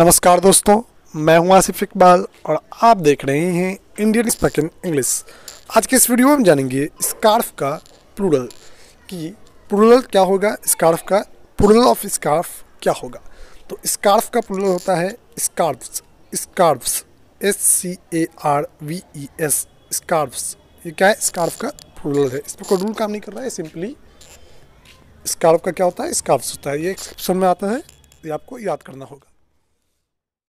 नमस्कार दोस्तों मैं हूं आसिफ इकबाल और आप देख रहे हैं इंडियन स्पोकन इंग्लिश आज के इस वीडियो में जानेंगे स्कार्फ का प्लूरल कि प्लूरल क्या होगा स्कार्फ का प्लूरल ऑफ स्कार्फ क्या होगा तो स्कार्फ का प्लूरल होता है scarves scarves S C A R V E S scarves ये क्या है स्कार्फ का प्लूरल है इस पर कोई रूल काम नहीं कर रहा है सिंपली स्कार्फ का क्या होता है स्कार्फ्स होता है ये एक्सेप्शन में आता है ये आपको याद करना होगा